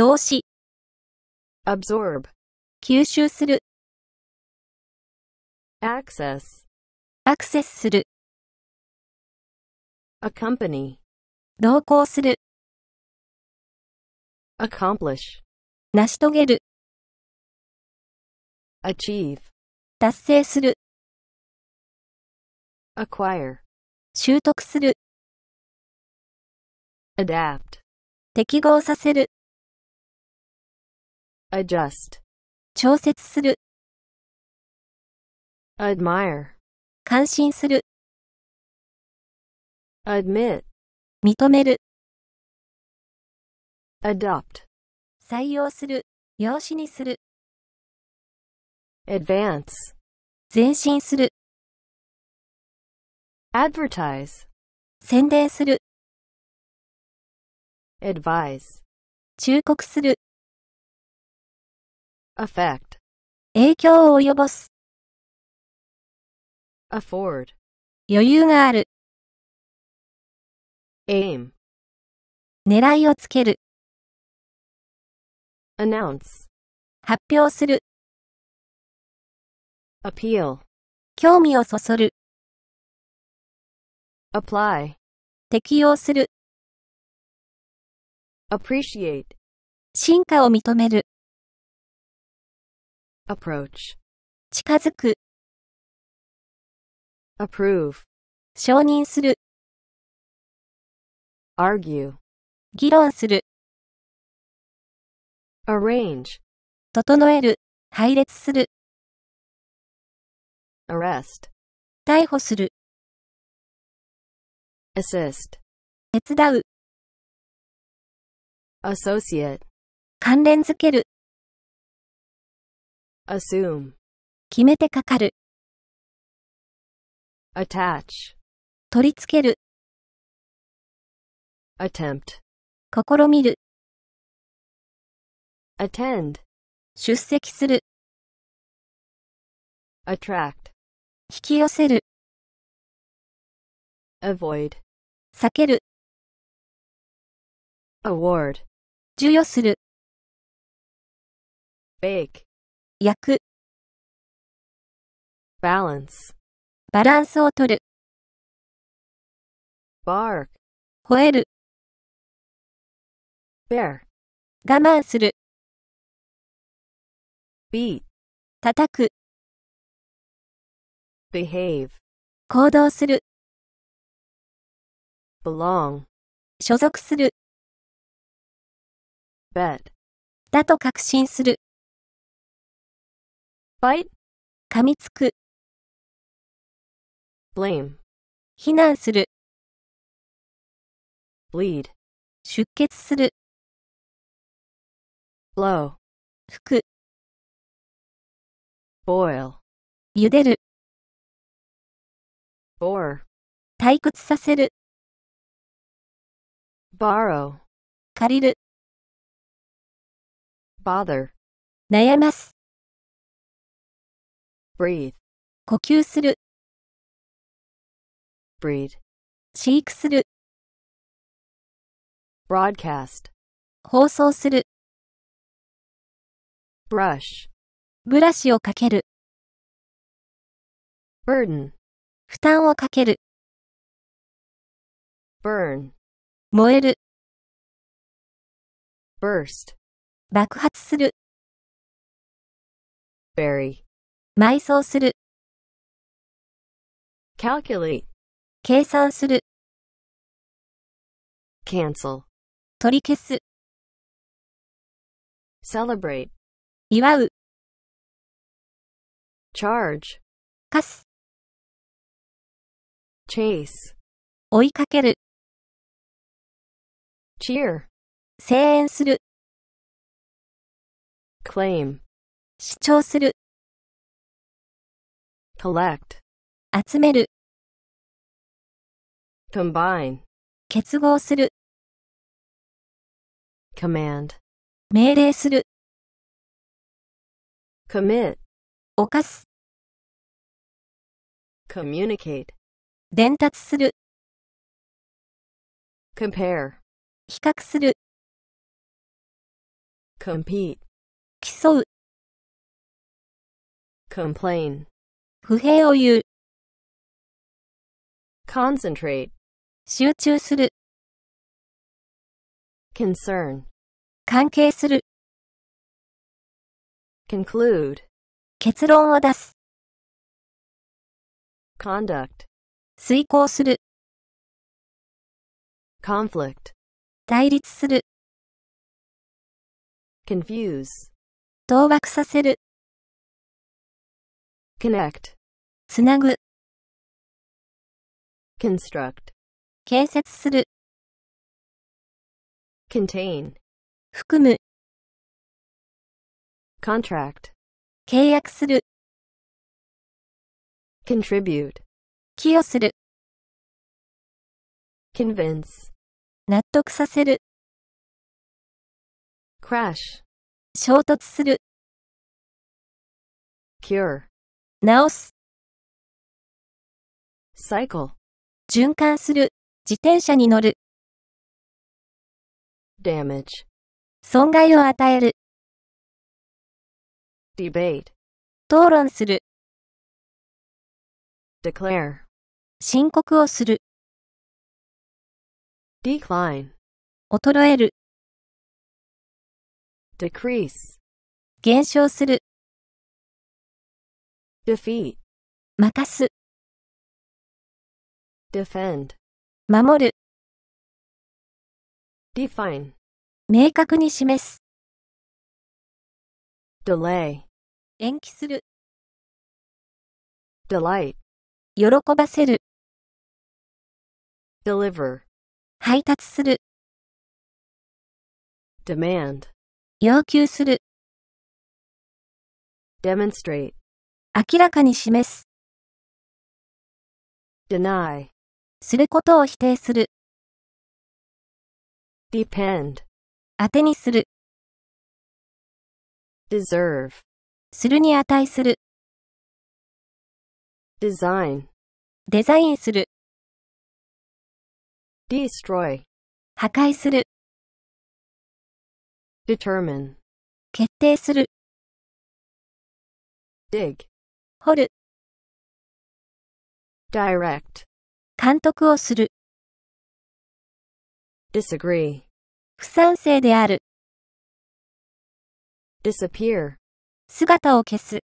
動詞 absorb 吸収する access アクセスする accompany 同行する accomplish 成し遂げる achieve 達成する acquire 習得する adapt 適合させる adjust 調節する admire 感心する admit 認める adopt 採用する養子にする advance 前進する advertise 宣伝する advise 忠告する affect 影響を及ぼす afford 余裕がある aim 狙いをつける announce 発表する appeal 興味をそそる apply 適用する appreciate 進化を認める approach 近づく approve 承認する argue 議論する arrange 整える配列する arrest 逮捕する assist 手伝う associate 関連づける assume 決めてかかる attach 取り付ける attempt 試みる attend 出席する attract 引き寄せる avoid 避ける award 授与する bake 役 balance バランスをとる bark 吠える bear 我慢する beat 叩く behave 行動する belong 所属する bet だと確信する bite 噛みつく blame 避難する bleed 出血する blow 吹く boil 茹でる bore 退屈させる borrow 借りる bother 悩ます breathe 呼吸する breed 飼育する broadcast 放送する brush ブラシをかける burden 負担をかける burn 燃える burst 爆発する bury 埋葬する calculate 計算する cancel 取り消す celebrate 祝う charge 課す chase 追いかける cheer 声援する claim 主張する collect 集める combine 結合する command 命令する commit 犯す communicate 伝達する compare 比較する compete 競う complain 不平を言う。concentrate 集中する。concern 関係する。conclude 結論を出す。conduct 遂行する。conflict 対立する。confuse 当惑させる。connect つなぐ construct 建設する contain 含む contract 契約する contribute 寄与する convince 納得させる crash 衝突する cure 直す。cycle 循環する、自転車に乗る。damage 損害を与える。debate 討論する。declare 申告をする。decline 衰える。decrease 減少する。defeat 負かす defend 守る define 明確に示す delay 延期する delight 喜ばせる deliver 配達する demand 要求する demonstrate 明らかに示す。deny することを否定する。depend 当てにする。deserve するに値する。design デザインする。destroy 破壊する。determine 決定する。dig 掘る direct 監督をする disagree 不賛成である disappear 姿を消す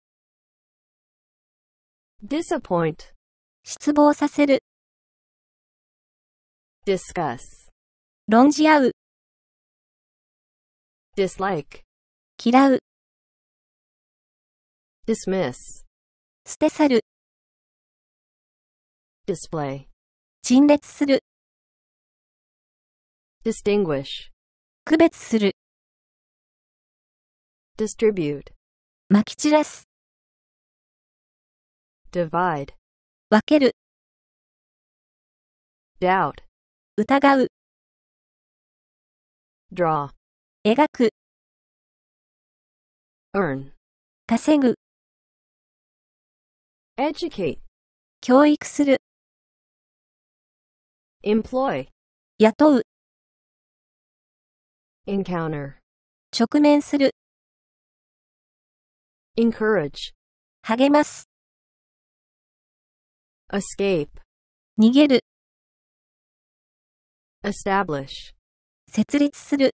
disappoint 失望させる discuss 論じ合う dislike 嫌う dismiss 捨て去る。display 陳列する。distinguish 区別する。distribute 撒き散らす。divide 分ける。doubt 疑う。draw 描く。earn 稼ぐ。educate 教育する employ 雇う encounter 直面する encourage 励ます escape 逃げる establish 設立する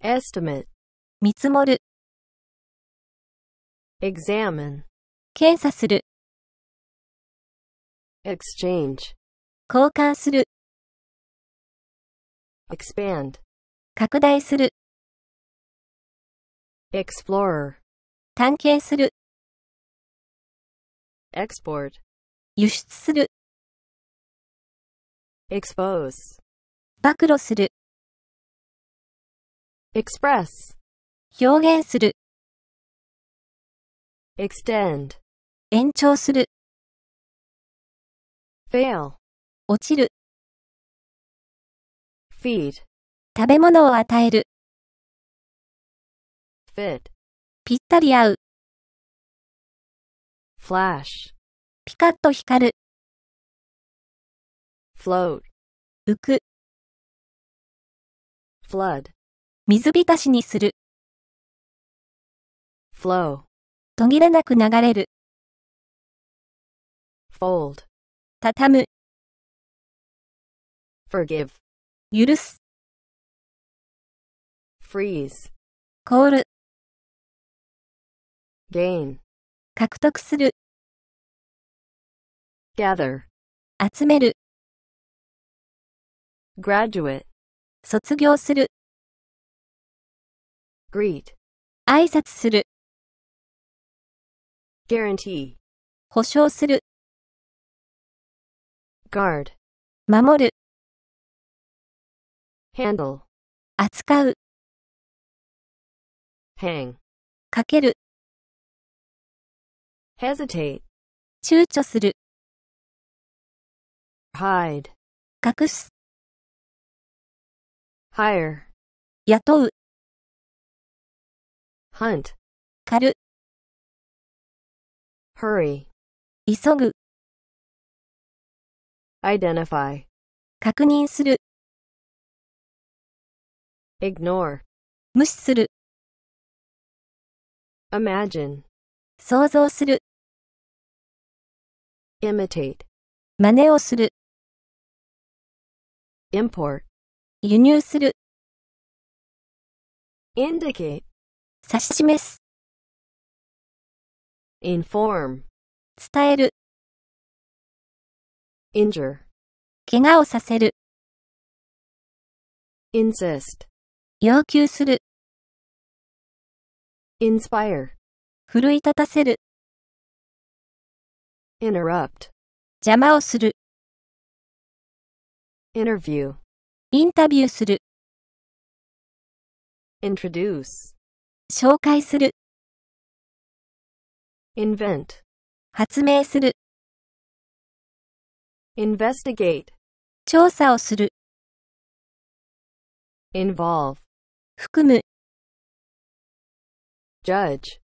estimate 見積もる examine 検査する exchange 交換する expand 拡大する explorer 探検する export 輸出する expose 暴露する express 表現する extend 延長する fail 落ちる feed 食べ物を与える fit ぴったり合う flash ピカッと光る float 浮く flood 水浸しにする flow 途切れなく流れる fold 畳む forgive 許す freeze 凍る gain 獲得する gather 集める graduate 卒業する greet 挨拶する guarantee 保証する guard 守る handle 扱う hang かける hesitate 躊躇する hide 隠す hire 雇う hunt 狩る hurry 急ぐ identify 確認する ignore 無視する imagine 想像する imitate 真似をする import 輸入する indicate 指し示す inform 伝える injure 怪我をさせる insist 要求する inspire 奮い立たせる interrupt 邪魔をする interview インタビューする introduce 紹介する invent 発明する investigate 調査をする involve 含む judge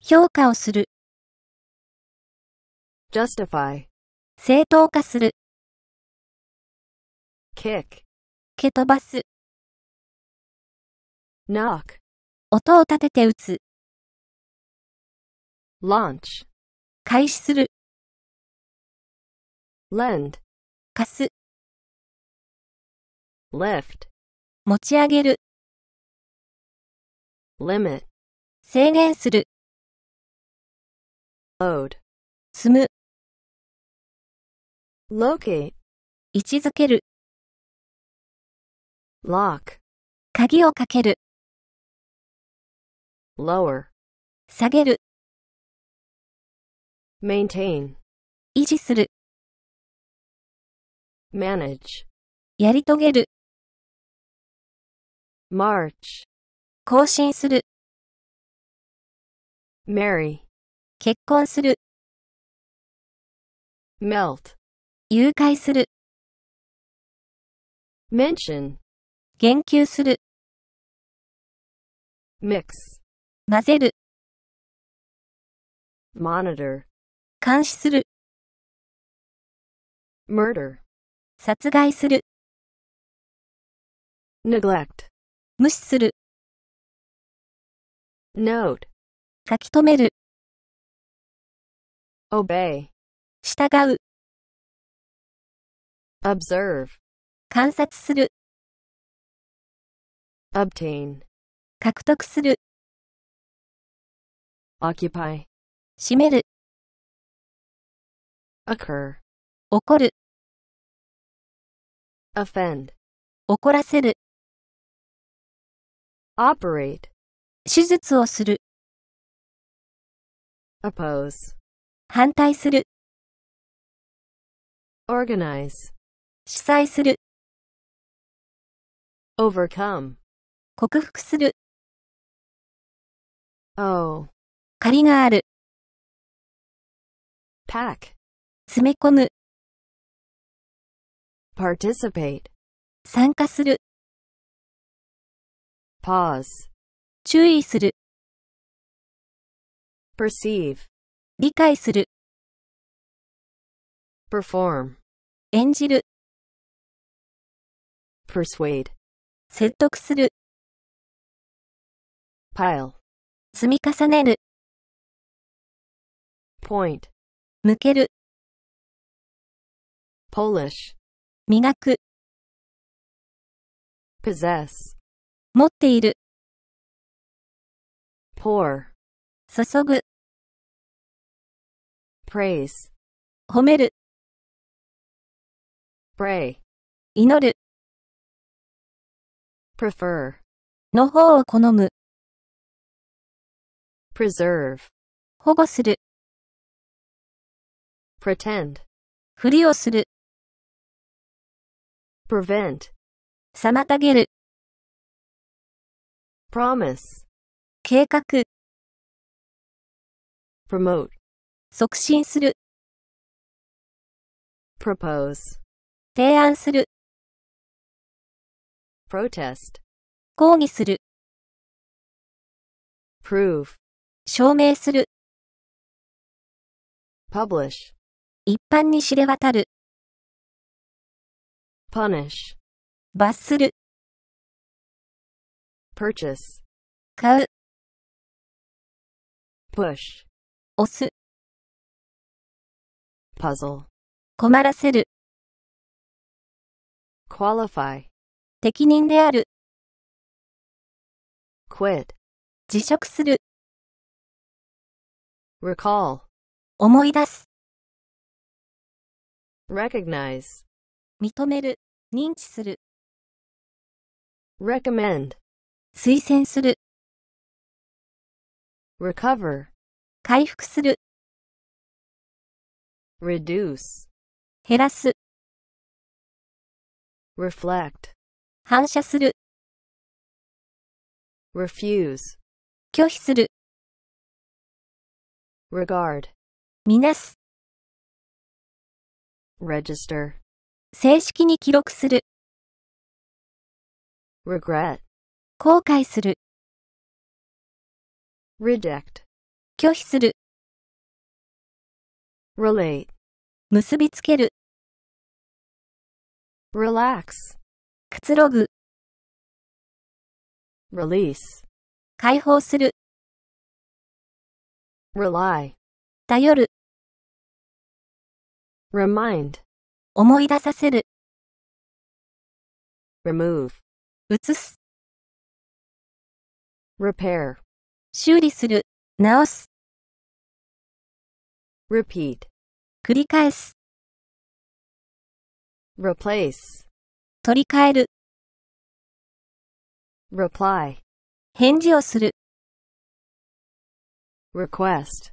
評価をする justify 正当化する kick 蹴飛ばす knock 音を立てて打つ launch 開始する lend 貸す lift 持ち上げる limit 制限する load 積む locate 位置づける lock 鍵をかける lower 下げる maintain 維持する manage やり遂げる march 更新する marry 結婚する melt 誘拐する mention 言及する mix 混ぜる monitor 監視する murder 殺害する neglect 無視する note 書き留める obey 従う observe 観察する obtain 獲得する occupy 占める occur 起こる offend 怒らせる operate 手術をする oppose 反対する organize 主催する overcome 克服する oh 借りがある pack 詰め込む participate 参加する pause 注意する perceive 理解する perform 演じる磨く。possess 持っている。pour 注ぐ。praise 褒める。pray 祈る。prefer の方を好む。preserve 保護する。pretend ふりをする。prevent 妨げる promise 計画 promote 促進する propose 提案する protest 抗議する prove 証明する publish 一般に知れ渡る punish 罰する purchase 買う push 押す puzzle 困らせる qualify 適任である quit 辞職する recall 思い出す recognize 認める認知する recommend 推薦する recover 回復する reduce 減らす reflect 反射する refuse 拒否する regard みなす register 正式に記録する。regret 後悔する。reject 拒否する。relate 結びつける。relax くつろぐ。release 解放する。rely 頼る。remind 思い出させる。remove 移す。repair 修理する、直す。repeat 繰り返す。replace 取り替える。reply 返事をする。request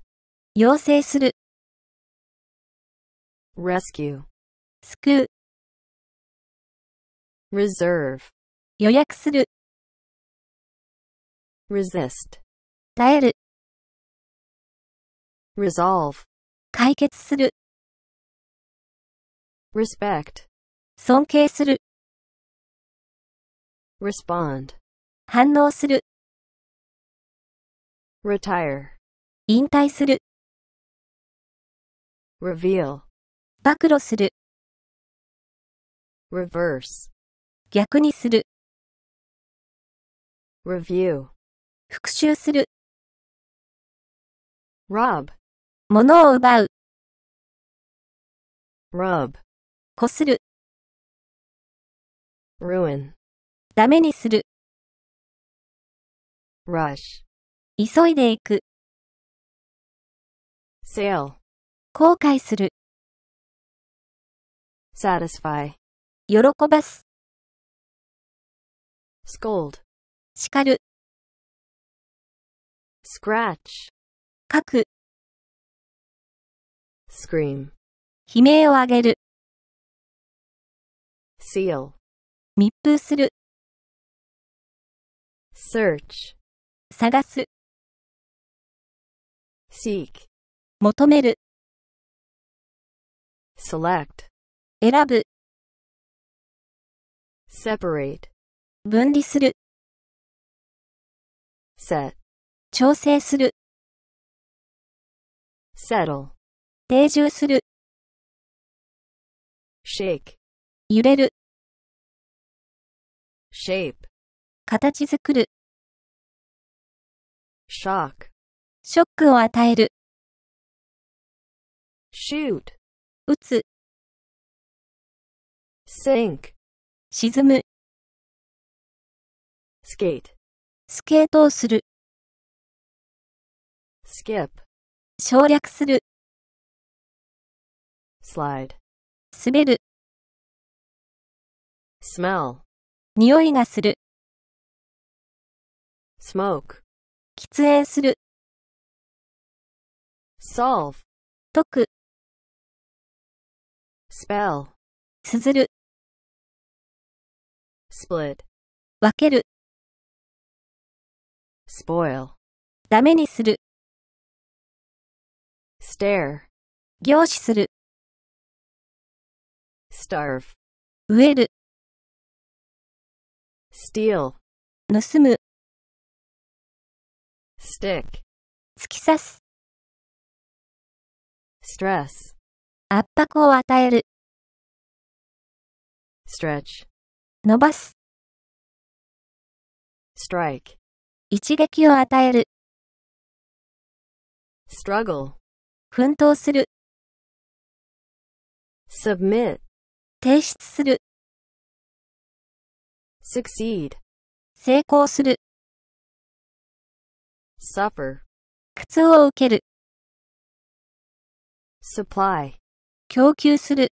要請する。rescue 救う。reserve 予約する。resist 耐える。resolve 解決する。respect 尊敬する。respond 反応する。retire 引退する。reveal 暴露する。reverse 逆にする review 復習する rob 物を奪う rub こする ruin ダメにする rush 急いでいく sale i 後悔する satisfy 喜ばす。scold, 叱る、scratch, 書く、scream, 悲鳴を上げる、seal, 密封する、search, 探す、seek, 求める、select, 選ぶ。separate 分離する set 調整する settle 定住する shake 揺れる shape 形作る shock ショックを与える shoot 打つ sink 沈む。スケート、スケートをする。スキップ、省略する。スライド、滑る。スメル、匂いがする。スモーク、喫煙する。ソーフ、解く。スペル、綴る。split 分ける spoil ダメにする stare 凝視する starve 植える steal 盗む stick 突き刺す stress 圧迫を与える stretch 伸ばす。strike 一撃を与える。struggle 奮闘する。submit 提出する。succeed 成功する。suffer 苦痛を受ける。supply 供給する。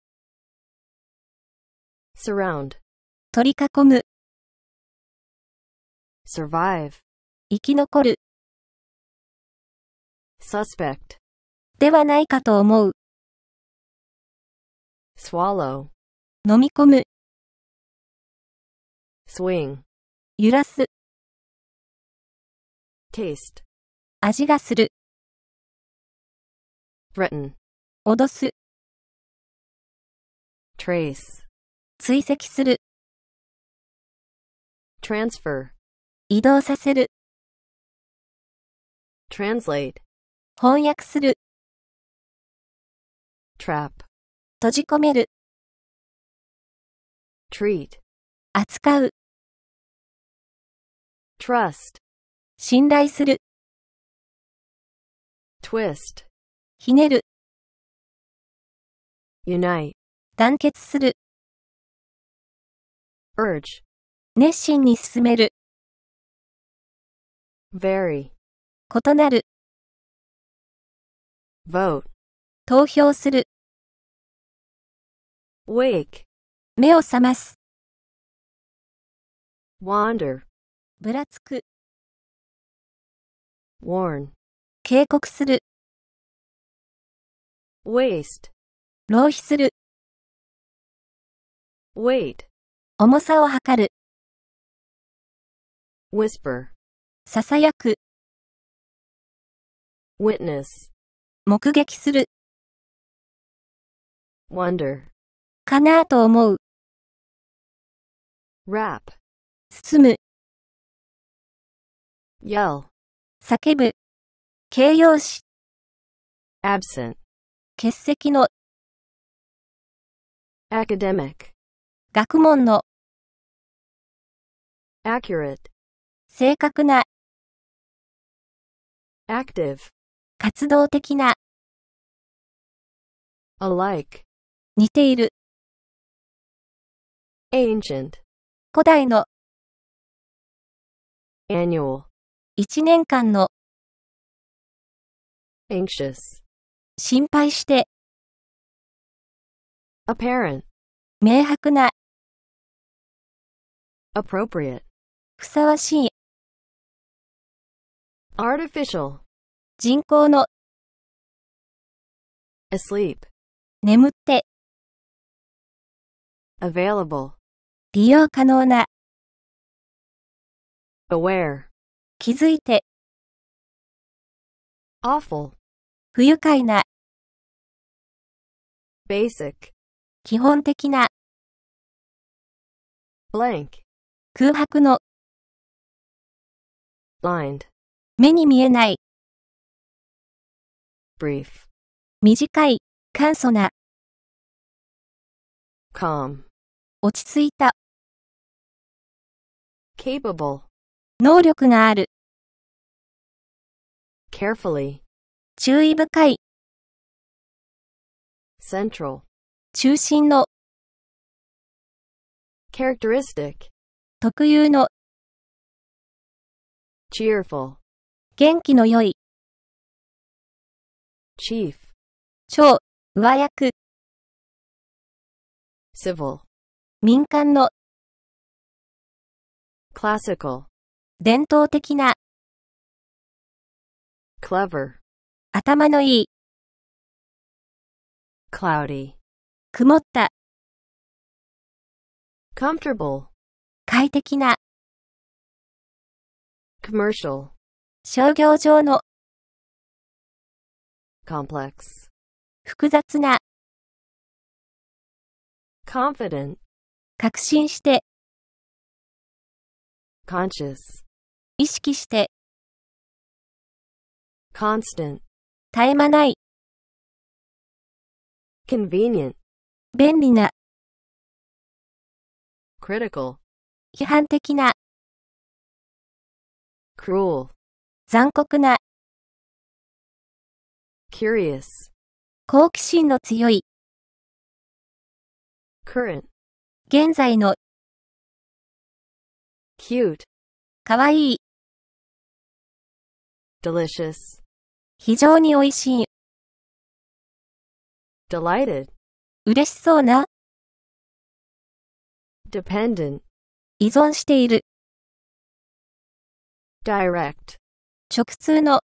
surround 取り囲む survive 生き残る suspect ではないかと思う swallow 飲み込む swing 揺らす taste 味がする threaten 脅す trace 追跡する transfer 移動させる translate 翻訳する trap 閉じ込める treat 扱う trust 信頼する twist ひねる unite 団結する urge 熱心に進める。very 異なる。vote 投票する。wake 目を覚ます。wander ぶらつく。warn 警告する。waste 浪費する。weight 重さを測る。whisper ささやく witness 目撃する wonder かなぁと思う wrap 包む yell 叫ぶ形容詞 absent 欠席の academic 学問の accurate 正確な active 活動的な alike 似ている ancient 古代の annual 一年間の anxious 心配して apparent 明白な appropriate ふさわしい artificial 人工の asleep 眠って available 利用可能な aware 気づいて awful 不愉快な basic 基本的な blank 空白の blind 目に見えない。brief 短い、簡素な。calm 落ち着いた。capable 能力がある。carefully 注意深い。central 中心の。characteristic 特有の。cheerful 元気の良い。chief, 超、上役、civil, 民間の classical, 伝統的な clever, 頭のいい、cloudy, 曇った、comfortable, 快適な、commercial, 商業上の complex 複雑な confident 確信して conscious 意識して constant 絶え間ない convenient 便利な critical 批判的な cruel 残酷な curious 好奇心の強い current 現在の cute かわいい delicious 非常においしい delighted 嬉しそうな dependent 依存している direct 直通の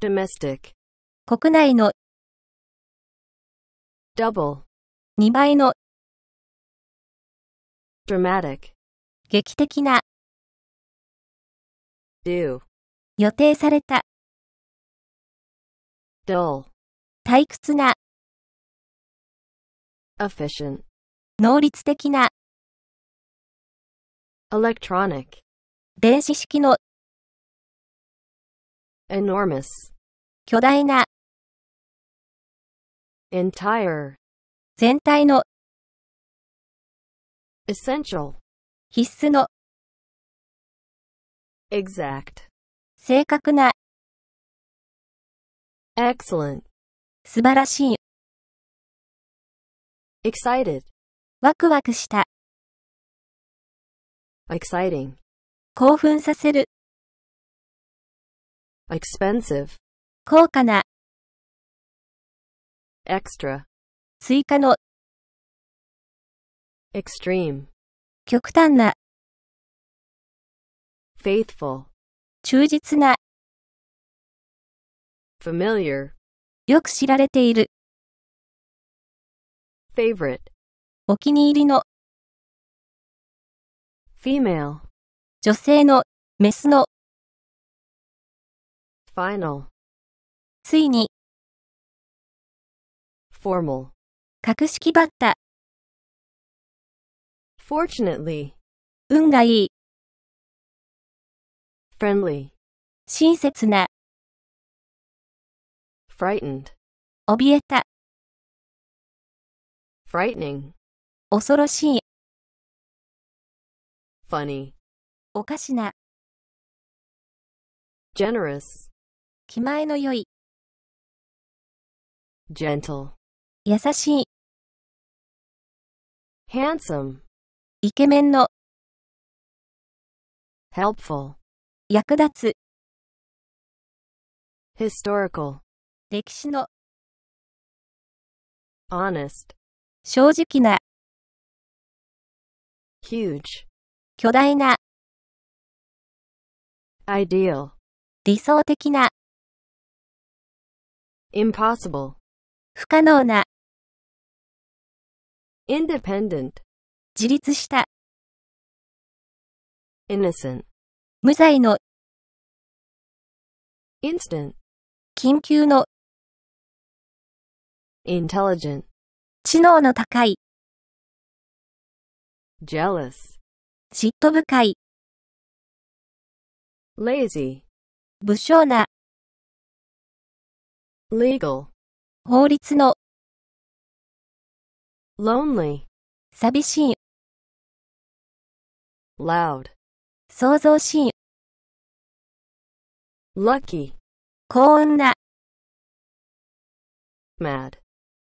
domestic 国内の double 2倍の dramatic 劇的な due 予定された dull 退屈な efficient 能率的な electronic 電子式の enormous 巨大な entire 全体の essential 必須の exact 正確な excellent 素晴らしい excited ワクワクした exciting 興奮させる expensive 高価な extra 追加の extreme 極端な faithful 忠実な familiar よく知られている favorite お気に入りの female 女性のメスの final ついに formal 格式ばった fortunately 運がいい friendly 親切な frightened 怯えた frightening 恐ろしい funny おかしな generous 気前の良い。gentle 優しい。handsome イケメンの helpful 役立つ historical 歴史の honest 正直な huge 巨大な ideal 理想的な impossible 不可能な independent 自立した innocent 無罪の instant 緊急の intelligent 知能の高い jealous 嫉妬深い lazy 無性な legal 法律の lonely 寂しい loud 創造しい lucky 幸運な mad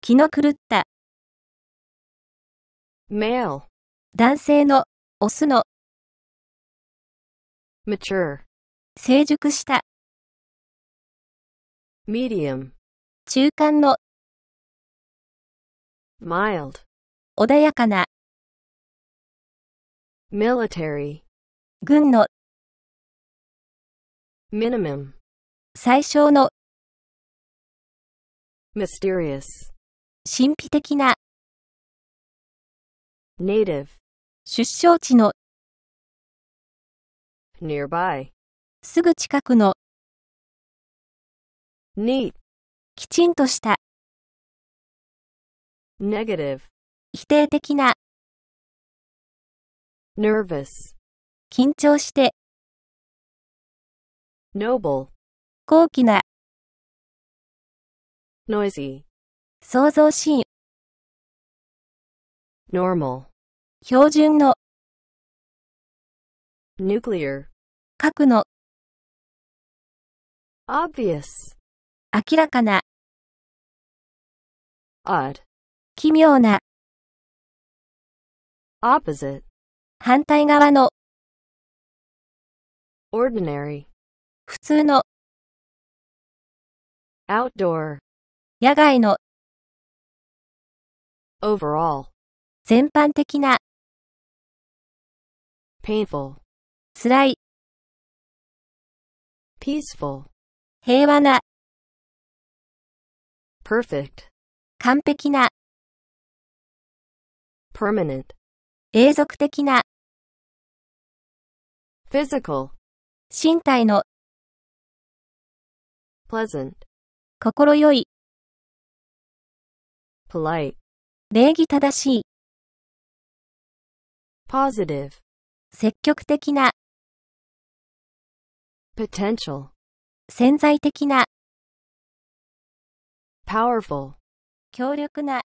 気の狂った male 男性のオスの mature 成熟した medium 中間の mild 穏やかな military 軍の minimum 最小の mysterious 神秘的な native 出生地の nearby すぐ近くの neat きちんとした negative 否定的な nervous 緊張して noble 高貴な noisy 創造シーン normal 標準の nuclear 核の obvious 明らかな odd 奇妙な opposite 反対側の ordinary 普通の outdoor 野外の overall 全般的な painful 辛い peaceful 平和な perfect 完璧な permanent 永続的な physical 身体の pleasant 心よい polite 礼儀正しい positive 積極的な potential 潜在的な powerful 強力な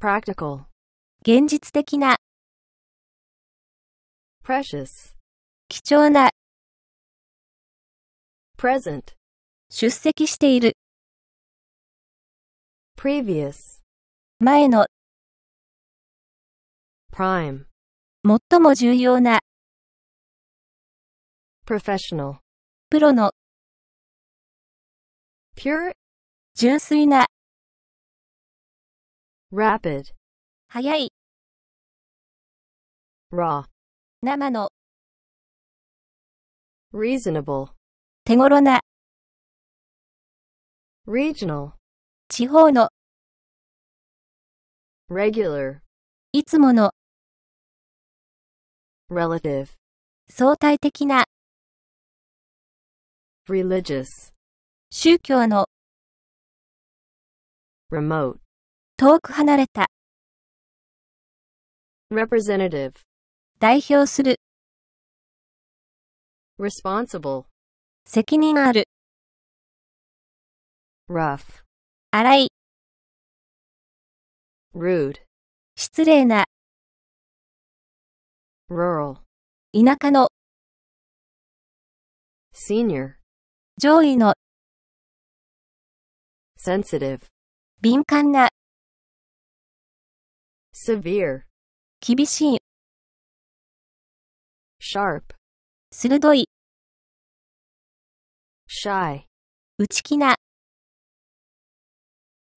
practical 現実的な precious 貴重な present 出席している previous 前の prime 最も重要な professional プロの pure 純粋な rapid 早い raw 生の reasonable 手頃な regional 地方の regular いつもの relative 相対的な religious 宗教の remote 遠く離れた representative 代表する responsible 責任ある rough 荒い rude 失礼な rural 田舎の senior 上位の sensitive 敏感な severe 厳しい sharp 鋭い shy 内気な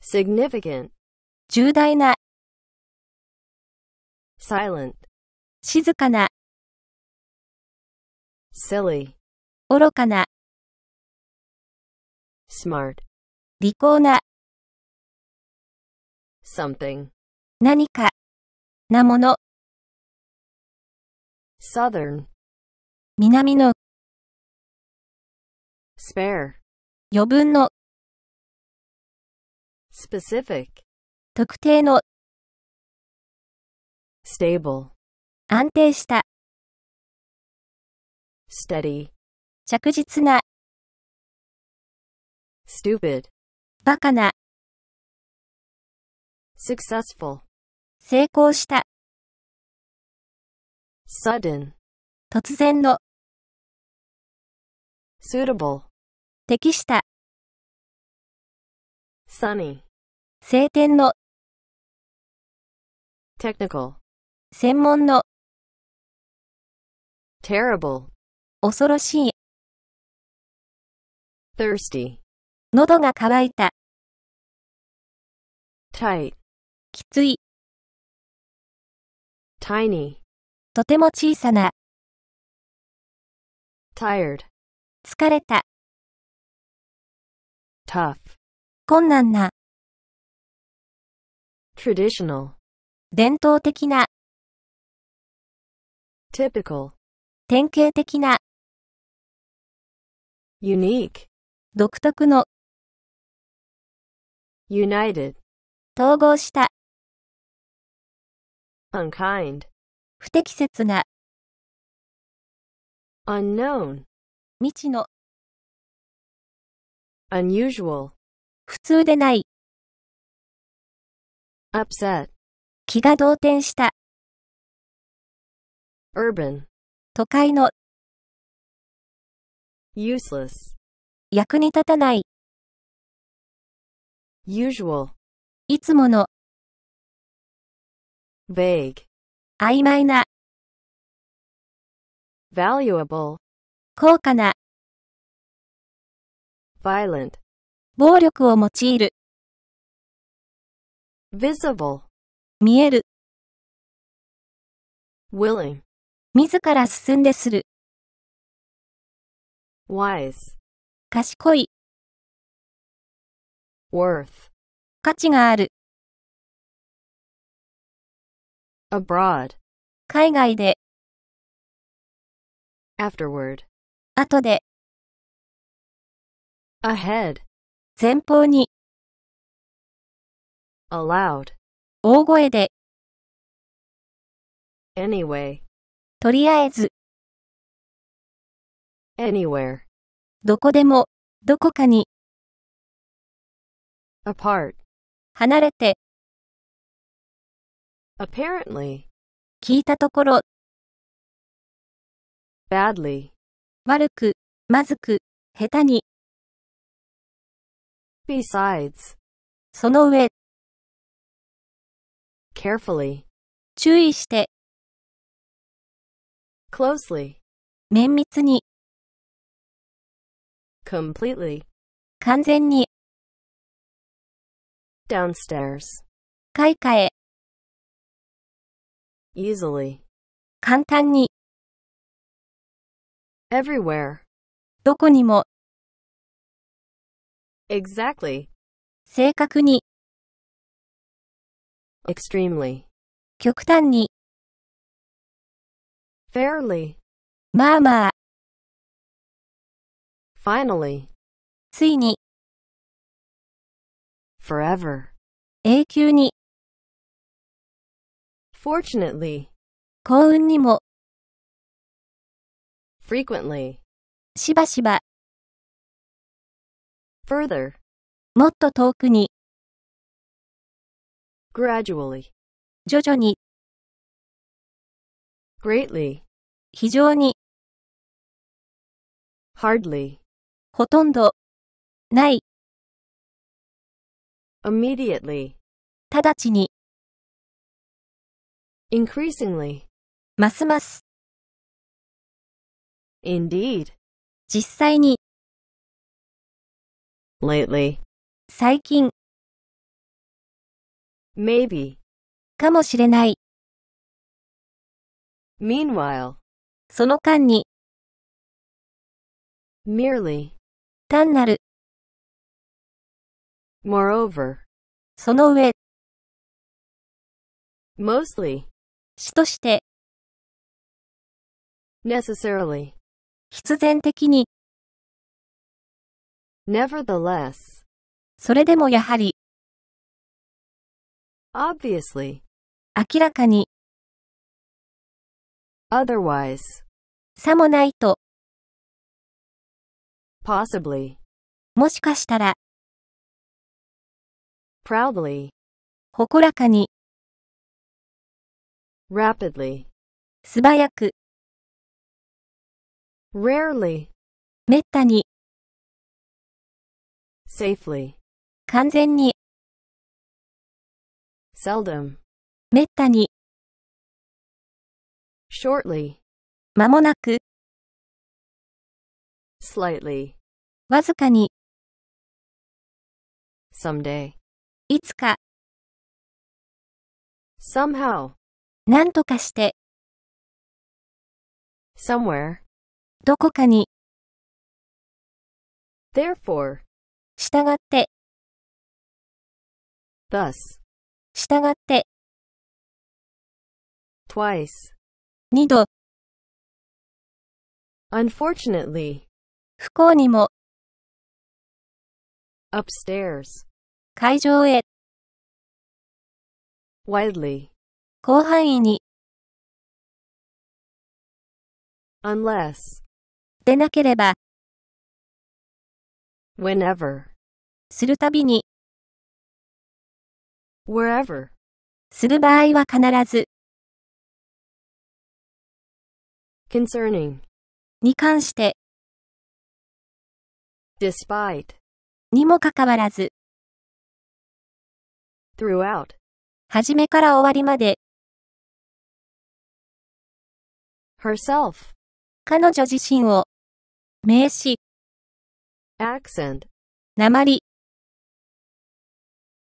significant 重大な silent 静かな silly 愚かな smart 利口な something 何かなもの southern 南の spare 余分の specific 特定の stable 安定した steady 着実な stupid バカな successful 成功した sudden 突然の suitable 適した sunny 晴天の technical 専門の terrible 恐ろしい thirsty 喉が渇いた tight きつい tiny とても小さな tired 疲れた tough 困難な traditional 伝統的な typical 典型的な unique 独特の united 統合した。unkind 不適切な unknown 未知の unusual 普通でない upset 気が動転した urban 都会の useless 役に立たない usual いつもの vague 曖昧な valuable 高価な violent 暴力を用いる visible 見える willing 自ら進んでする wise 賢い worth 価値がある。abroad 海外で afterward 後で ahead 前方に aloud 大声で anyway とりあえず anywhere どこでもどこかに apart 離れて。apparently 聞いたところ badly 悪く、まずく、下手に。besides その上、carefully 注意して、closely 綿密に、completely 完全に、downstairs 買い替え easily 簡単に everywhere どこにも exactly 正確に extremely 極端に fairly まあまあ finally ついに forever. 永久に Fortunately, 幸運にも frequently, しばしば further, もっと遠くに gradually, 徐々に greatly, 非常に hardly, ほとんどない immediately 直ちに increasingly ますます indeed 実際に lately 最近 maybe かもしれない meanwhile その間に merely 単なる Moreover, その上、mostly, 主として、necessarily, 必然的に、nevertheless, それでもやはり、obviously, 明らかに、otherwise, さもないと、possibly, もしかしたら、proudly 誇らかに rapidly 素早く rarely めったに safely 完全に seldom めったに shortly まもなく slightly わずかに someday いつか somehow なんとかして somewhere どこかに therefore 従って thus 従って twice 二度 unfortunately 不幸にも upstairs 会場へ。widely, 広範囲に unless, でなければ、whenever, するたびに、wherever, する場合は必ず、concerning, に関して、despite, にもかかわらず、throughout 始めから終わりまで herself 彼女自身を名詞 accent 鉛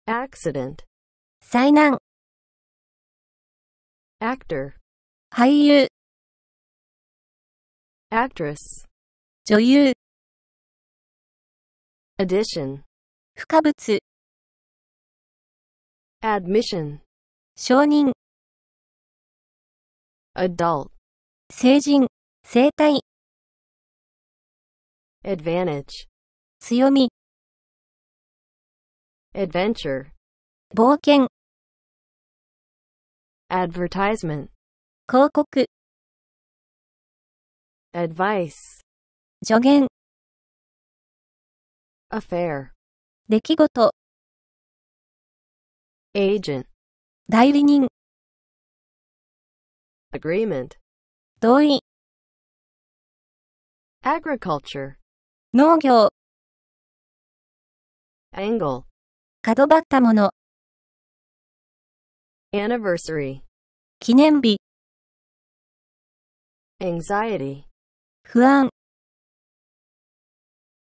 accident 災難 actor 俳優 actress 女優 addition 不可物 admission 承認 adult 成人生態 advantage 強み adventure 冒険 advertisement 広告 advice 助言 affair 出来事 agent 代理人 agreement 同意 agriculture 農業 angle 角張ったもの anniversary 記念日 anxiety 不安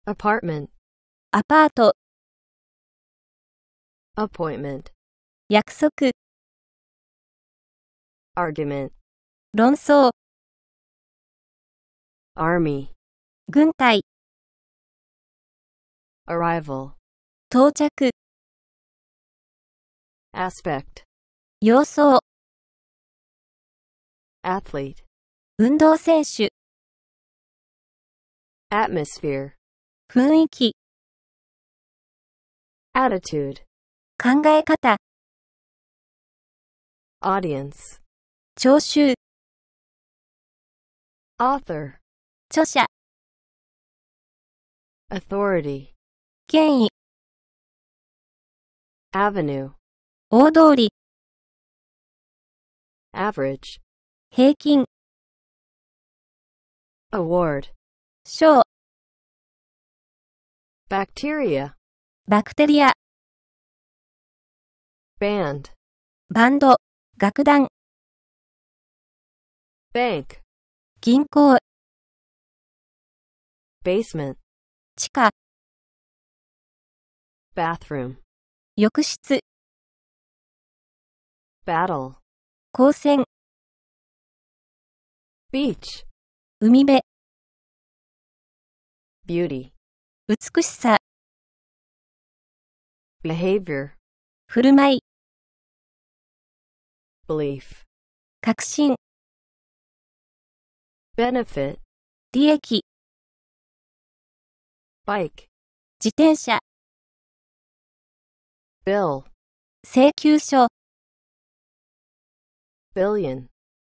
apartment アパート appointment 約束 argument 論争 army 軍隊 arrival 到着 aspect 様相 athlete 運動選手 atmosphere 雰囲気 attitude 考え方 audience 聴衆 author 著者 authority 権威 avenue 大通り average 平均 award 賞 bacteria バクテリア band バンド楽団 bank 銀行 basement 地下 bathroom 浴室 battle 光線 beach 海辺 beauty 美しさ behavior 振る舞い belief 確信 benefit 利益 bike 自転車 bill 請求書 billion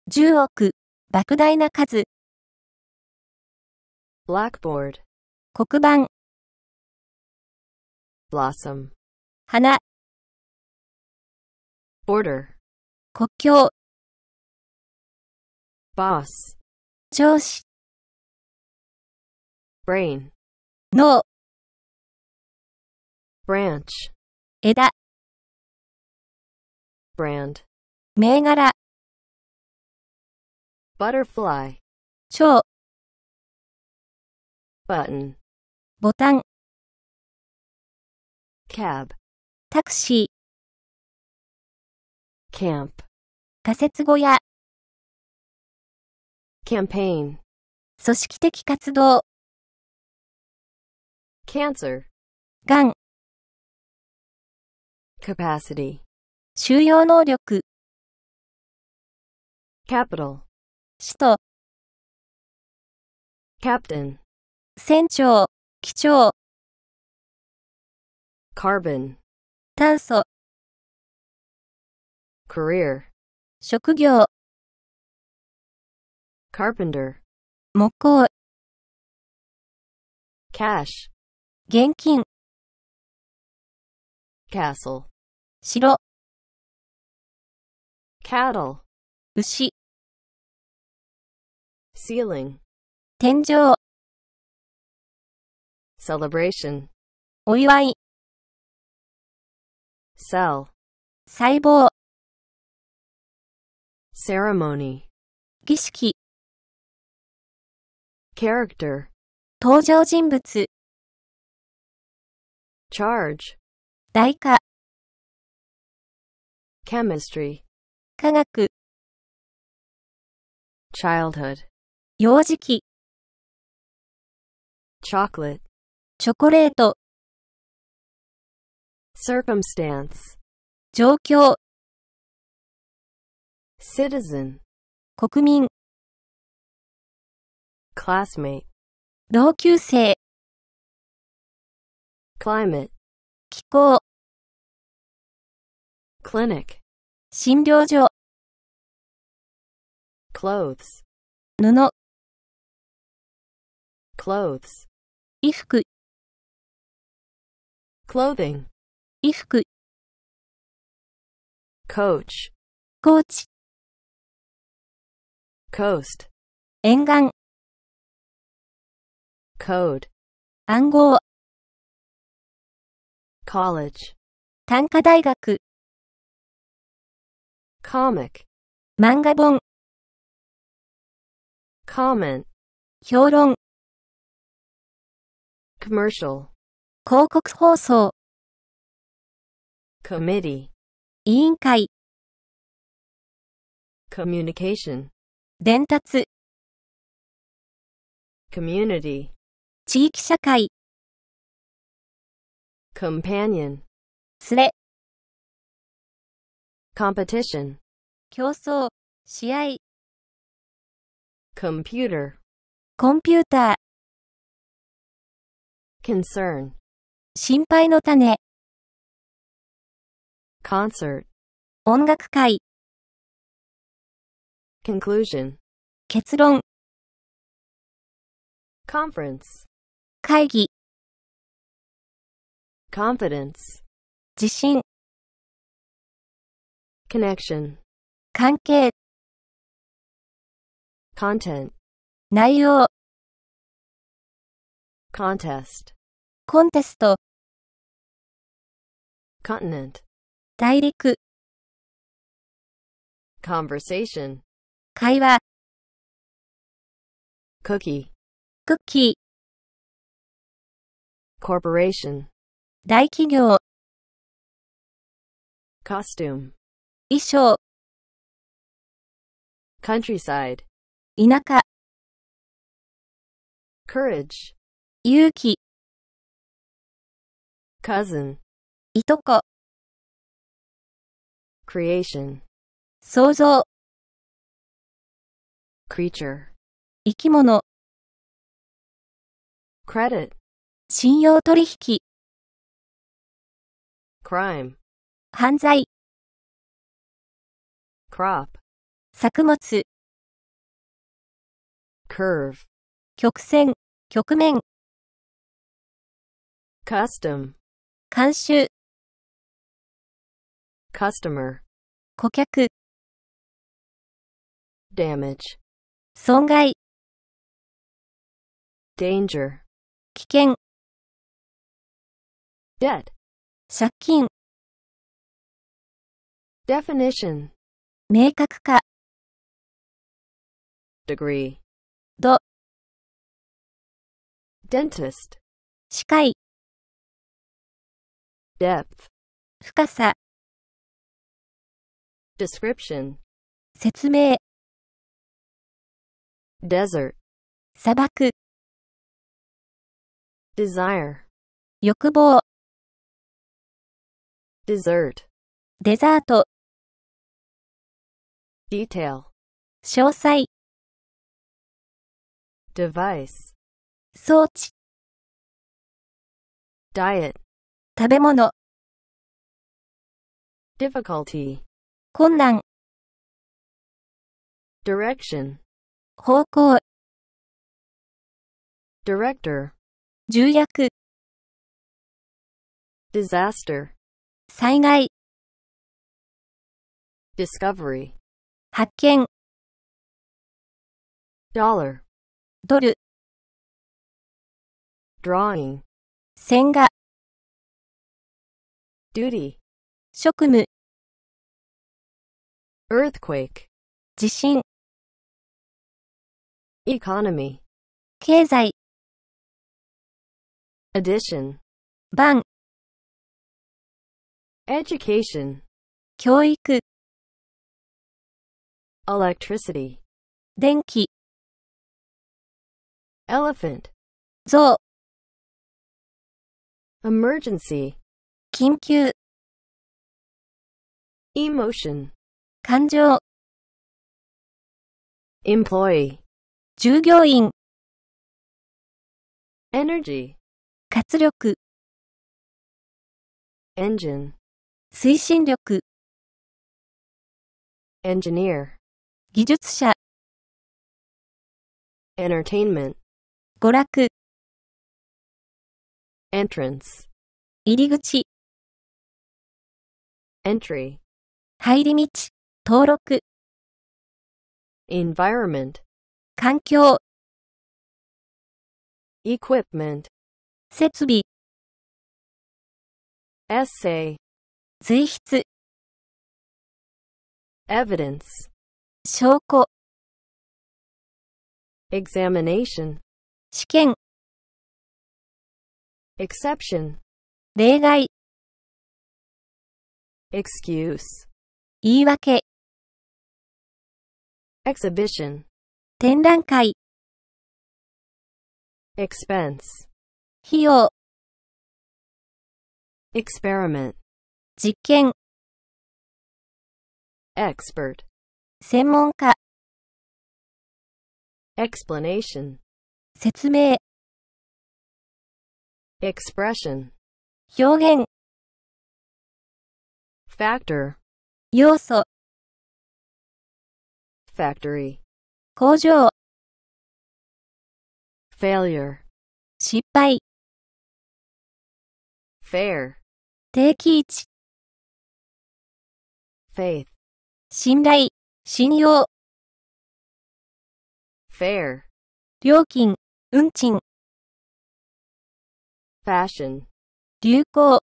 10億莫大な数 blackboard 黒板 blossom 花 border 国境 boss 上司 brain 脳 branch 枝 brand 銘柄 butterfly 蝶 button ボタン cab タクシー camp 仮説語や、campaign 組織的活動、cancer がん、capacity 収容能力、capital 首都、captain 船長、機長、carbon 炭素、career 職業 carpenter 木工 cash 現金 castle 城 cattle 牛 ceiling 天井 celebration お祝い cell 細胞 ceremony 儀式 character 登場人物 charge 代価 chemistry 科学 childhood 幼児期 chocolate チョコレート circumstance 状況 citizen 国民 classmate 同級生 climate 気候 clinic 診療所 clothes 布 clothes 衣服 clothing 衣服 coach コーチ coast 沿岸 code 暗号 college 短科大学 comic 漫画本 comment 評論 commercial 広告放送 committee 委員会 communication 伝達 community 地域社会 companion すれ competition 競争試合 computer コンピューター concern 心配の種 concert 音楽会 conclusion 結論 conference 会議 confidence 自信 connection 関係 content 内容 contest Contest. continent 大陸 conversation 会話。cookie, クッキ corporation, ー、大企業、costume, 衣装、countryside, 田舎、courage, 勇気、cousin, いとこ、creation. 想像。creature 生き物 credit 信用取引 crime 犯罪 crop 作物 curve 曲線曲面 custom 慣習 customer 顧客 damage 損害 danger 危険 debt 借金 definition 明確化 degree 度 dentist 歯科医 depth 深さ description 説明 desert 砂漠 desire 欲望 dessert デザート detail 詳細 device 装置 diet 食べ物 difficulty 困難 direction 方向 director 重役 disaster 災害 discovery 発見 dollar ドル drawing 線画 duty 職務 earthquake 地震 economy 経済 addition 番 education 教育 electricity 電気 elephant 象 emergency 緊急 emotion 感情 employee 従業員 energy 活力 engine 推進力 engineer 技術者 entertainment 娯楽 entrance 入り口 entry 入り道登録 environment 環境 equipment 設備 essay 随筆 evidence 証拠 examination 試験 exception 例外 excuse 言い訳 exhibition 展覧会 expense 費用 experiment 実験 expert 専門家 explanation 説明 expression 表現 factor 要素 factory 工場 failure 失敗 fair 定期位置 faith 信頼、信用 fair 料金、運賃 fashion 流行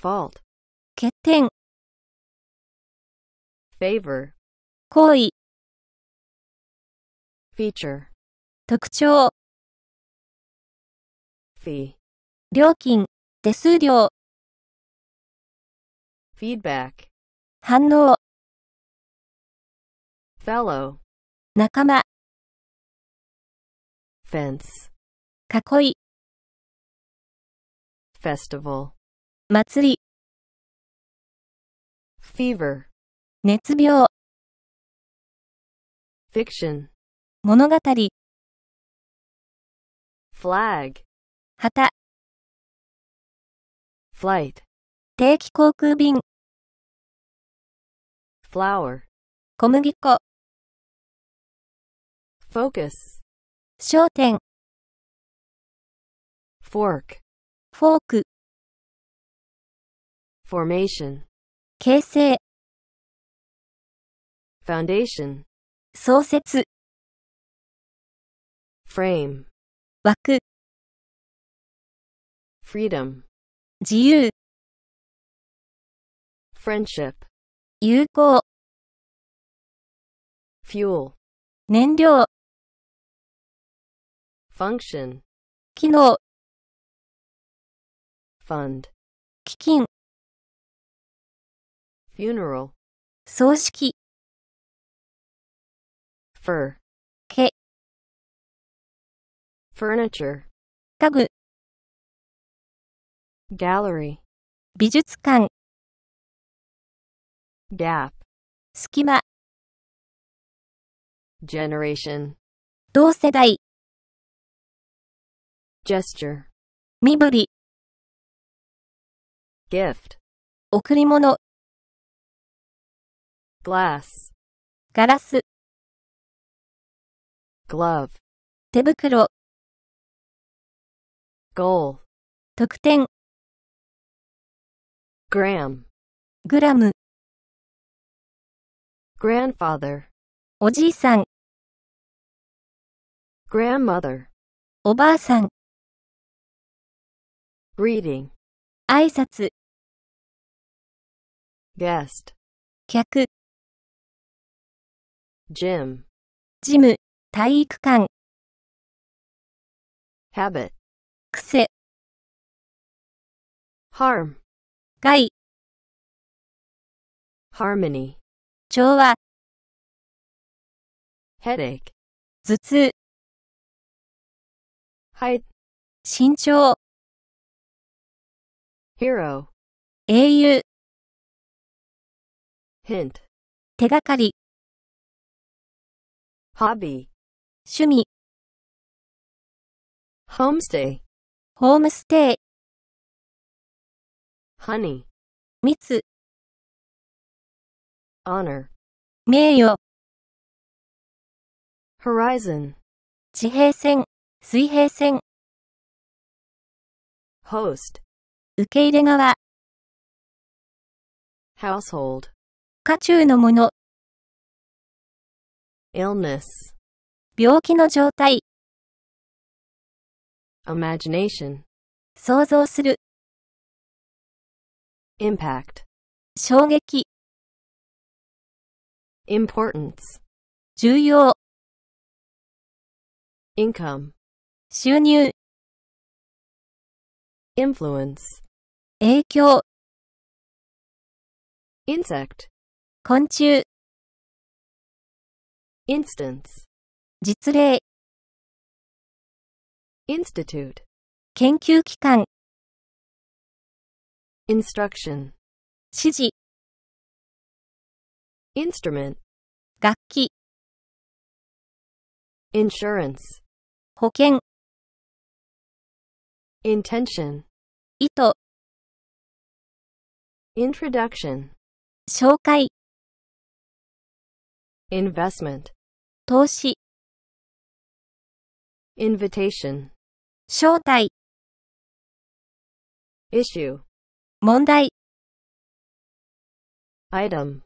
fault 欠点 favor 行為 feature 特徴 fee 料金手数料 feedback 反応 fellow 仲間 fence 囲い festival 祭り fever 熱病 fiction 物語 flag 旗 flight 定期航空便 flower 小麦粉 focus 焦点 fork フォーク formation 形成 foundation 創設 frame 枠 freedom 自由 friendship 友好 fuel 燃料 function 機能 fund 基金 funeral 葬式 fur furniture 家具 gallery 美術館 gap 隙間 generation 同世代 gesture 身振り gift 贈り物 glass ガラス glove 手袋 goal 得点 gram グラム grandfather おじいさん grandmother おばあさん greeting 挨拶 guest 客 gym ジム体育館 habit くせ harm 害 harmony 調和 headache 頭痛 height 身長 hero 英雄 hint 手がかり hobby 趣味 homestay ホームステイ。honey, 蜜、honor, 名誉、horizon, 地平線、水平線、host, 受け入れ側、household, 家中のもの、illness, 病気の状態、imagination 想像する impact 衝撃 importance 重要 income 収入 influence 影響 insect 昆虫 instance 実例 Institute 研究機関 Instruction 指示 Instrument 楽器 Insurance 保険 Intention 意図 Introduction 紹介 Investment 投資 invitation 招待 issue 問題 item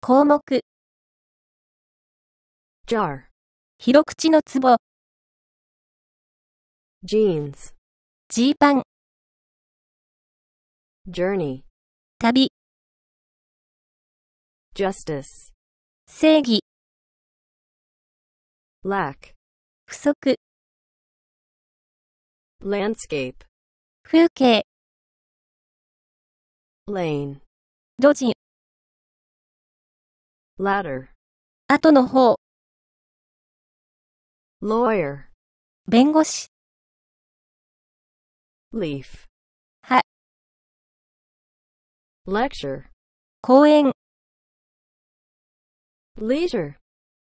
項目 jar 広口の壺 jeans ジーパン journey 旅 justice 正義 lack 不足 landscape 風景 lane 路地 ladder 後の方 lawyer 弁護士 leaf 葉 lecture 講演 leisure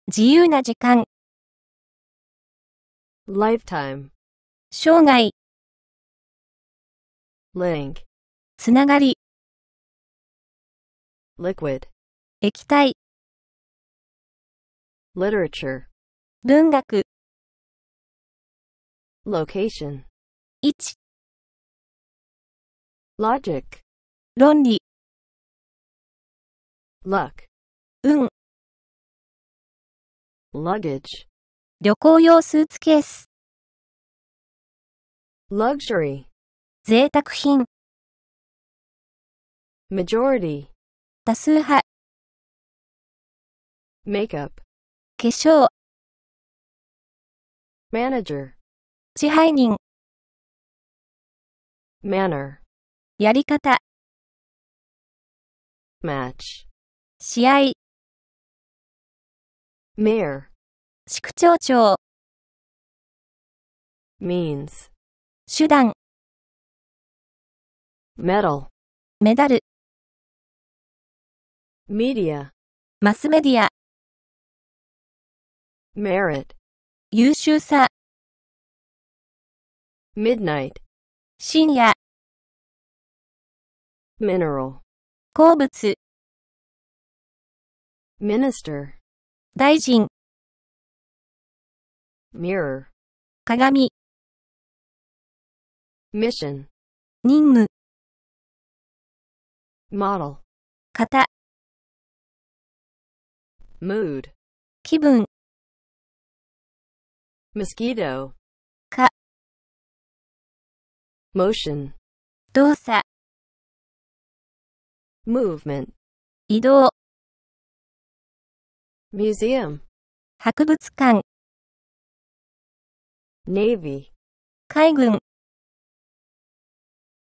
自由な時間 lifetime 生涯 link つながり liquid 液体 literature 文学 location 位置 logic 論理 luck 運 luggage 旅行用スーツケース luxury 贅沢品 majority 多数派 makeup 化粧 manager 支配人 manner やり方 match 試合 mayor 市区長長 means 手段。metal メダル。media マスメディア。merit 優秀さ。midnight 深夜。mineral 鉱物。minister 大臣。mirror 鏡。mission 任務 model 型 mood 気分 mosquito 蚊 motion 動作 movement 移動 museum 博物館 navy 海軍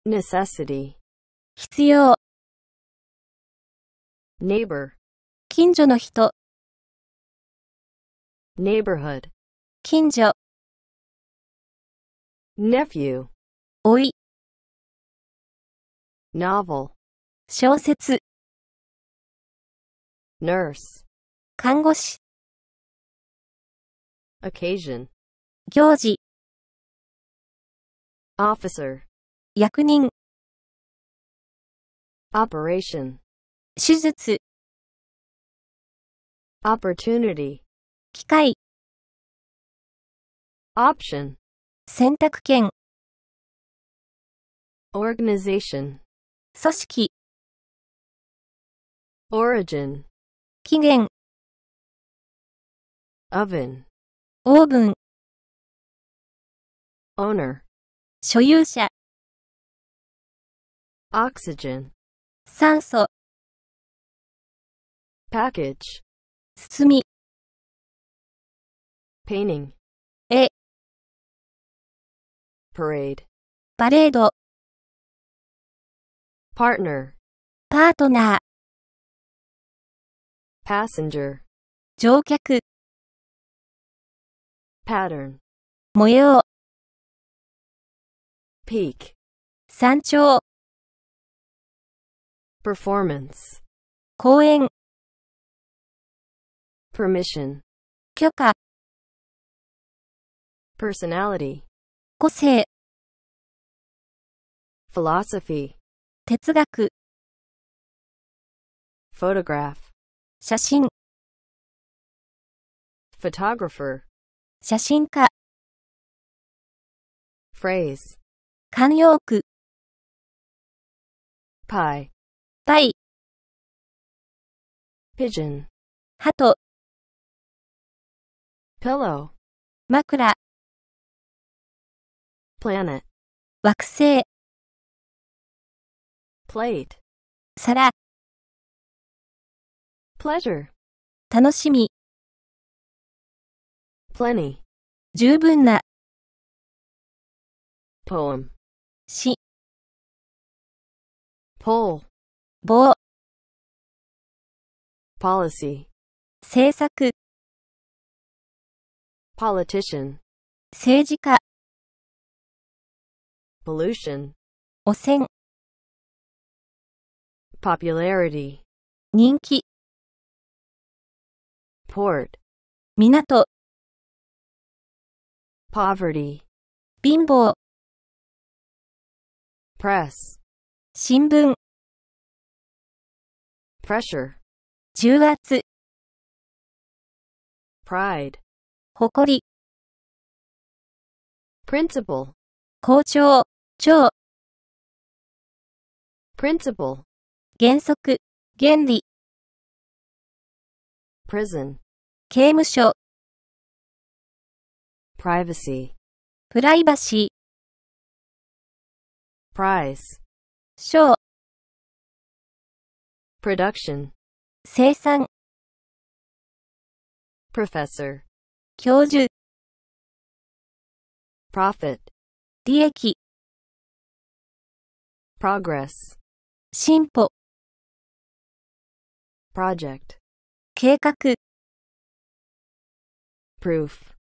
necessity 必要 neighbor 近所の人 neighborhood 近所 nephew おい novel 小説 nurse 看護師 occasion 行事 officer 役人 operation 手術 opportunity 機会 option 選択権 organization 組織 origin 起源 oven オーブン owner 所有者 oxygen 酸素 package 包み painting 絵 parade パレード partner パートナー passenger 乗客 pattern 模様 peak 山頂 performance 公演 permission 許可 personality 個性 philosophy 哲学 photograph 写真 photographer 写真家 phrase 慣用句 pie 対 pigeon 鳩 pillow 枕 planet 惑星 plate 皿 pleasure 楽しみ plenty 十分な poem 詩 pole 棒 policy 政策 politician 政治家 pollution 汚染 popularity 人気 port 港 poverty 貧乏 press 新聞 pressure 重圧 pride 誇り principle 校長長 principle 原則原理 prison 刑務所 privacy プライバシー p r i c e 賞 production 生産 professor 教授 profit 利益 progress 進歩 project 計画 proof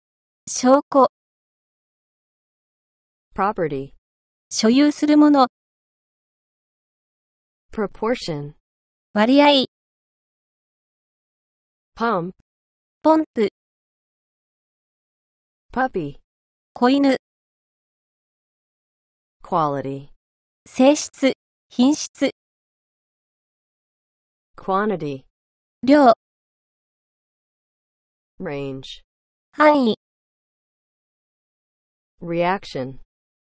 証拠 property 所有するもの proportion 割合パンプポンプパピー子犬 quality 性質品質 quantity 量 range 範囲 reaction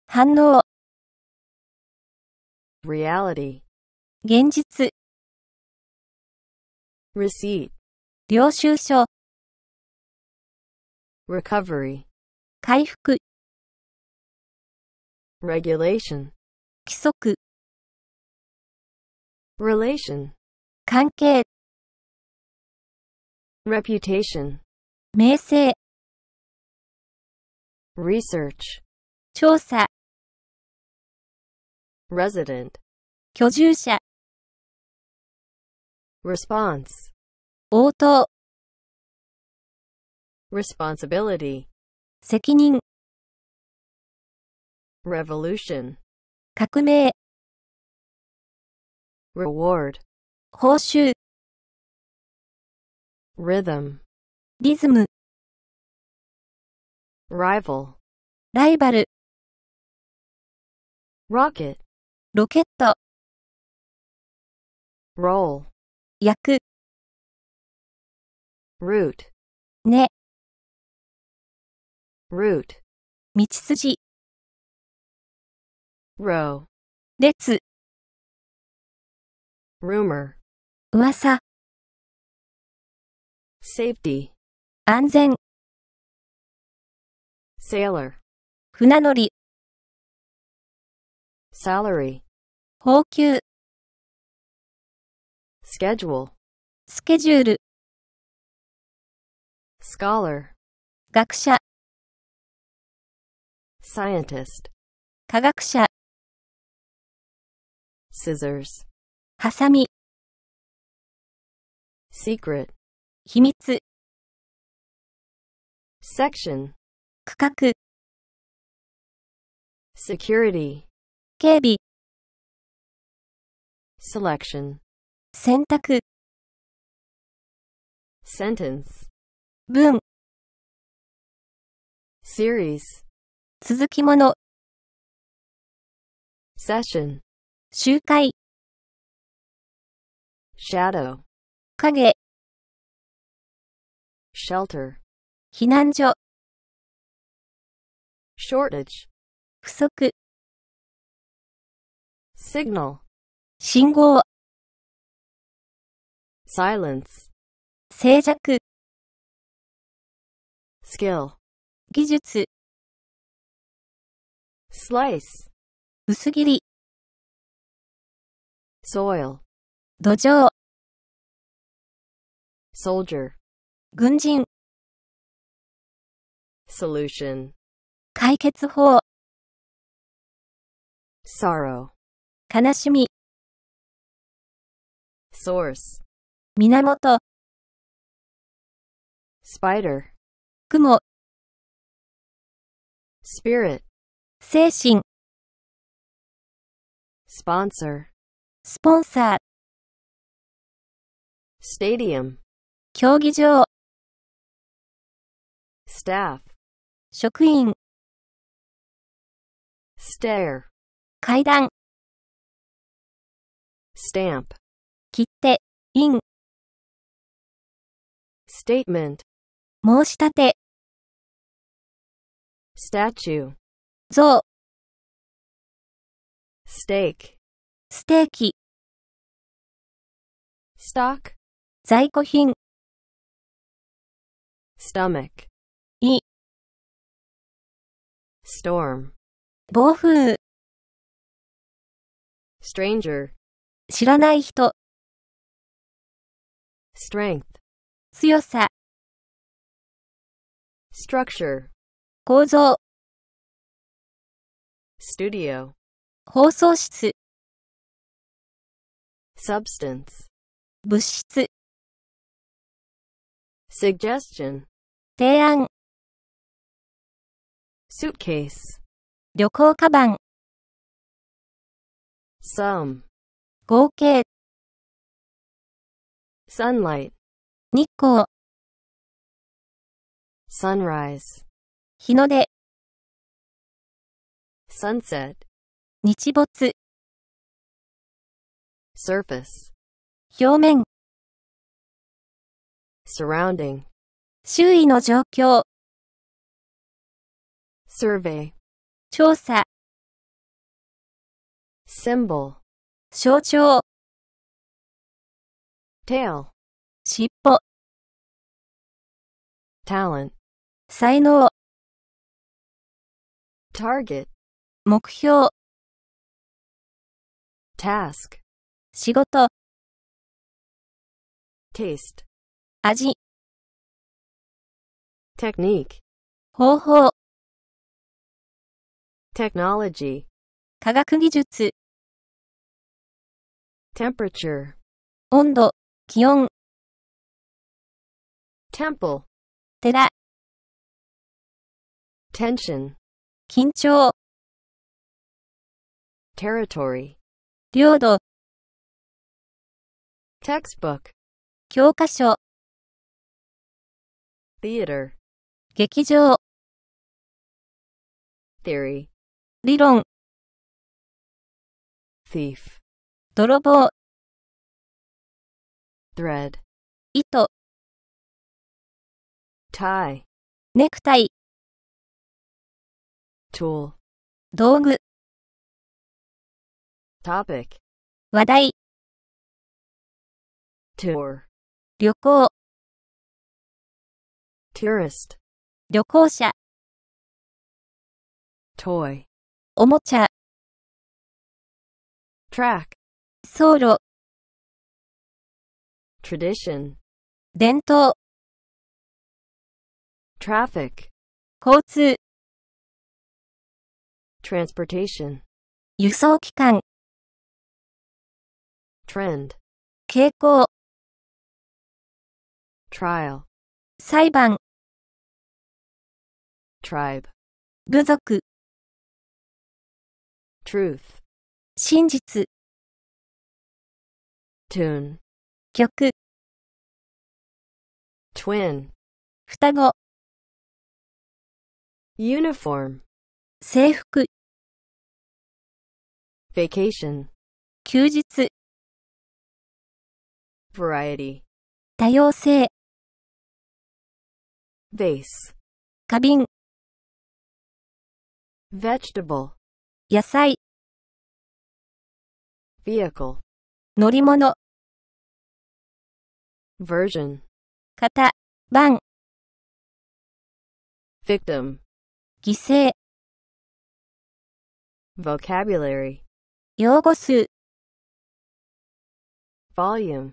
反応 reality 現実 receipt 領収書 recovery 回復 regulation 規則 relation 関係 reputation 名声 research 調査 resident 居住者 response 応答 responsibility 責任 revolution 革命 reward 報酬 rhythm リズム rival ライバル rocket ロケット roll 焼く root ね root 道筋 row 列 rumor 噂 safety 安全 sailor 船乗り salary 報給 schedule Schedule. scholar 学者 scientist 科学者 scissors ハサミ secret 秘密 section 区画 security 警備 selection 選択 sentence 文 series 続きもの session 集会 shadow 影 shelter 避難所 shortage 不足 signal 信号 silence 静寂 skill 技術 slice 薄切り soil 土壌 soldier 軍人 solution 解決法 sorrow 悲しみ source 源 spider 雲 spirit 精神 sponsor スポンサー stadium 競技場 staff 職員 stair 階段 stamp 切手印 statement 申し立て statue 像 steak ステーキ stock 在庫品 stomach 胃 storm 暴風 stranger 知らない人 strength 強さ structure 構造 studio 放送室 substance 物質 suggestion 提案 suitcase 旅行カバン sum 合計 sunlight 日光 sunrise 日の出 sunset 日没 surface 表面 surrounding 周囲の状況 survey 調査 symbol 象徴 tail しっぽ talent 才能 target 目標 task 仕事 taste 味 technique 方法 technology 科学技術 temperature 温度気温 temple 寺 tension 緊張 territory 領土 textbook 教科書 theater 劇場 theory 理論 thief 泥棒 thread 糸 tie ネクタイ tool 道具 topic 話題 tour 旅行 tourist 旅行者 toy おもちゃ track 走路 tradition 伝統 traffic 交通 transportation 輸送機関 trend 傾向 trial 裁判 tribe 部族 truth 真実 tune 曲 twin 双子 uniform 制服 vacation 休日 variety 多様性 vase 花瓶 vegetable 野菜 vehicle 乗り物 version 型番 victim 犠牲 vocabulary 用語数 volume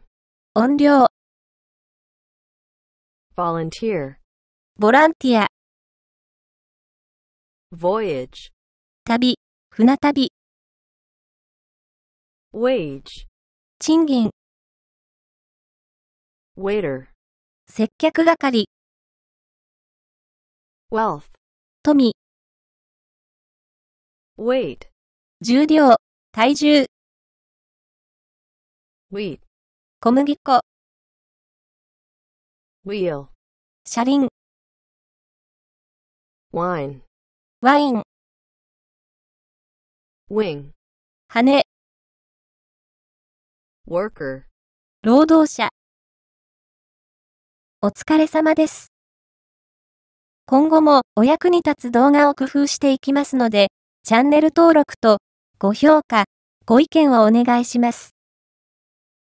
音量 volunteer ボランティア voyage 旅船旅 wage 賃金 waiter 接客係 wealth 富。weight 重量、体重。wheat 小麦粉、wheel 車輪、wine ワイン、wing 羽、worker 労働者。お疲れ様です。今後もお役に立つ動画を工夫していきますので、チャンネル登録とご評価、ご意見をお願いします。